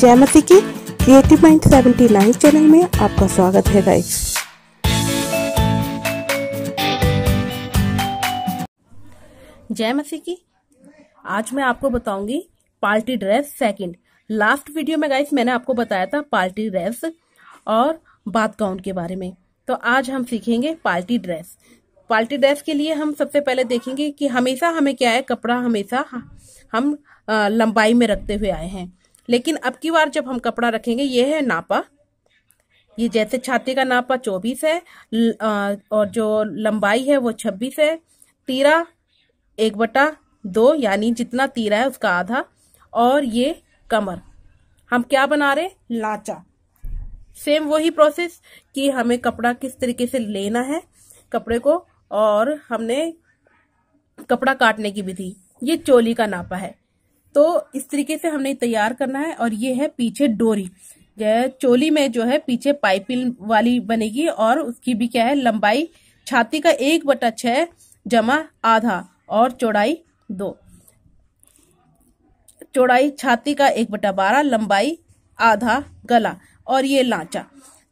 जय मसी की creative mind nine channel में आपका स्वागत है गाइस जय मसी की आज मैं आपको बताऊंगी party dress second last video में गाइस मैंने आपको बताया था पार्टी ड्रेस और बाथ गाउन के बारे में तो आज हम सीखेंगे पार्टी ड्रेस पार्टी ड्रेस के लिए हम सबसे पहले देखेंगे कि हमेशा हमें क्या है कपड़ा हमेशा हम लंबाई में रखते हुए आए हैं लेकिन अब की बार जब हम कपड़ा रखेंगे ये है नापा ये जैसे छाती का नापा चौबीस है और जो लंबाई है वो छब्बीस है तीरा एक बटा दो यानी जितना तीरा है उसका आधा और ये कमर हम क्या बना रहे लाचा सेम वही प्रोसेस कि हमें कपड़ा किस तरीके से लेना है कपड़े को और हमने कपड़ा काटने की विधि ये चोली का नापा है तो इस तरीके से हमने तैयार करना है और ये है पीछे डोरी चोली में जो है पीछे पाइपिंग वाली बनेगी और उसकी भी क्या है लंबाई छाती का एक बटा छ जमा आधा और चौड़ाई दो चौड़ाई छाती का एक बटा बारह लंबाई आधा गला और ये लाचा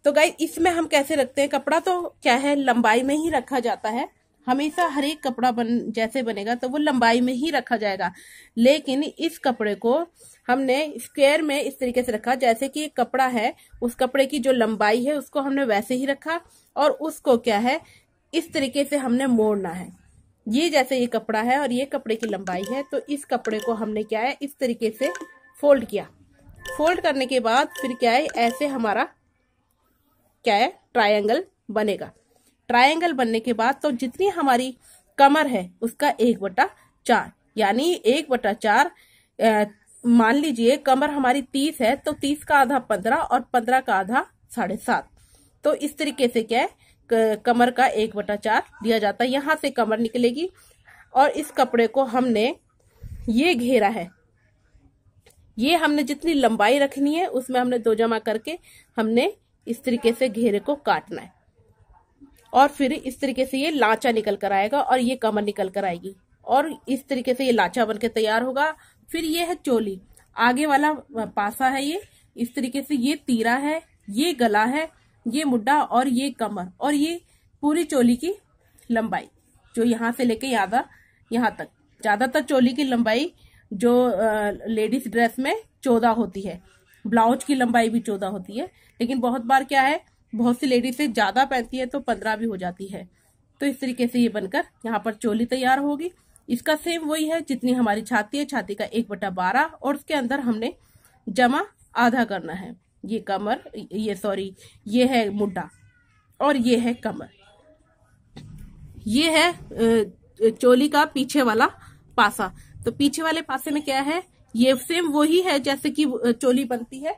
तो गाई इसमें हम कैसे रखते हैं कपड़ा तो क्या है लंबाई में ही रखा जाता है हमेशा हर एक कपड़ा बन जैसे बनेगा तो वो लंबाई में ही रखा जाएगा लेकिन इस कपड़े को हमने स्क्वेयर में इस तरीके से रखा जैसे कि एक कपड़ा है उस कपड़े की जो लंबाई है उसको हमने वैसे ही रखा और उसको क्या है इस तरीके से हमने मोड़ना है ये जैसे ये कपड़ा है और ये कपड़े की लंबाई है तो इस कपड़े को हमने क्या है इस तरीके से फोल्ड किया फोल्ड करने के बाद फिर क्या है ऐसे हमारा क्या है ट्रायंगल बनेगा ट्रायंगल बनने के बाद तो जितनी हमारी कमर है उसका एक बटा चार यानी एक बटा चार मान लीजिए कमर हमारी तीस है तो तीस का आधा पंद्रह और पंद्रह का आधा साढ़े सात तो इस तरीके से क्या है कमर का एक बटा चार दिया जाता है यहाँ से कमर निकलेगी और इस कपड़े को हमने ये घेरा है ये हमने जितनी लंबाई रखनी है उसमें हमने दो जमा करके हमने इस तरीके से घेरे को काटना है और फिर इस तरीके से ये लाचा निकल कर आएगा और ये कमर निकल कर आएगी और इस तरीके से ये लाचा बनकर तैयार होगा फिर ये है चोली आगे वाला पासा है ये इस तरीके से ये तीरा है ये गला है ये मुड्डा और ये कमर और ये पूरी चोली की लंबाई जो यहाँ से लेके ज्यादा यहाँ तक ज्यादातर चोली की लंबाई जो लेडीज ड्रेस में चौदह होती है ब्लाउज की लंबाई भी चौदह होती है लेकिन बहुत बार क्या है बहुत सी लेडीज से ज़्यादा पहनती है तो पंद्रह भी हो जाती है तो इस तरीके से ये बनकर यहाँ पर चोली तैयार होगी इसका सेम वही है जितनी हमारी छाती है छाती का एक बटा बारह और उसके अंदर हमने जमा आधा करना है ये कमर ये सॉरी ये है मुड्डा और ये है कमर ये है चोली का पीछे वाला पासा तो पीछे वाले पासे में क्या है ये सेम वही है जैसे कि चोली बनती है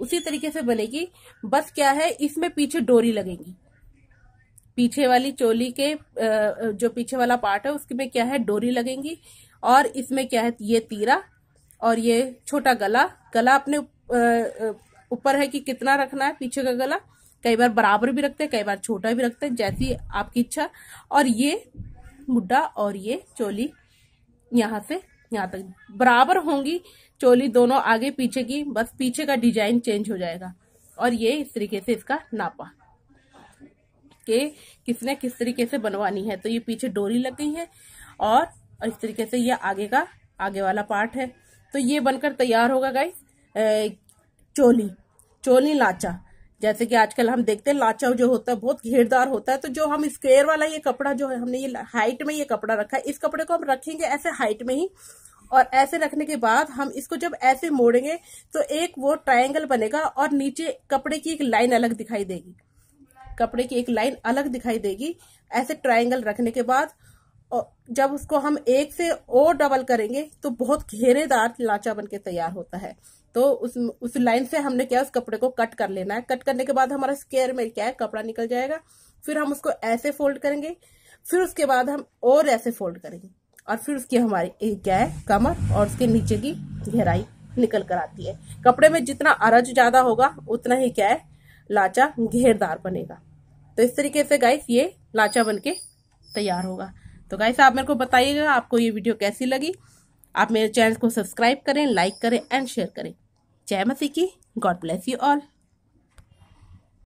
उसी तरीके से बनेगी बस क्या है इसमें पीछे डोरी लगेगी पीछे वाली चोली के जो पीछे वाला पार्ट है उसमें क्या है डोरी लगेंगी और इसमें क्या है ये तीरा और ये छोटा गला गला अपने ऊपर है कि कितना रखना है पीछे का गला कई बार बराबर भी रखते हैं कई बार छोटा भी रखते हैं जैसी आपकी इच्छा और ये मुड्डा और ये चोली यहाँ से यहाँ तक बराबर होंगी चोली दोनों आगे पीछे की बस पीछे का डिजाइन चेंज हो जाएगा और ये इस तरीके से इसका नापा के किसने किस तरीके से बनवानी है तो ये पीछे डोरी लग गई है और इस तरीके से ये आगे का आगे वाला पार्ट है तो ये बनकर तैयार होगा गाइस चोली चोली लाचा जैसे कि आजकल हम देखते हैं लाचा जो होता है बहुत घेरदार होता है तो जो हम स्क्वेयर वाला ये कपड़ा जो है हमने ये हाइट में ये कपड़ा रखा है इस कपड़े को हम रखेंगे ऐसे हाइट में ही और ऐसे रखने के बाद हम इसको जब ऐसे मोड़ेंगे तो एक वो ट्राइंगल बनेगा और नीचे कपड़े की एक लाइन अलग दिखाई देगी कपड़े की एक लाइन अलग दिखाई देगी ऐसे ट्राइंगल रखने के बाद जब उसको हम एक से और डबल करेंगे तो बहुत घेरेदार लाचा बन के तैयार होता है तो उस उस लाइन से हमने क्या उस कपड़े को कट कर लेना है कट करने के बाद हमारा स्केयर में क्या है कपड़ा निकल जाएगा फिर हम उसको ऐसे फोल्ड करेंगे फिर उसके बाद हम और ऐसे फोल्ड करेंगे और फिर उसकी हमारी क्या है कमर और उसके नीचे की गहराई निकल कर आती है कपड़े में जितना अरज ज्यादा होगा उतना ही क्या है लाचा घेरदार बनेगा तो इस तरीके से गाइस ये लाचा बनके तैयार होगा तो गाइस आप मेरे को बताइएगा आपको ये वीडियो कैसी लगी आप मेरे चैनल को सब्सक्राइब करें लाइक करें एंड शेयर करें Jai Ki. God bless you all.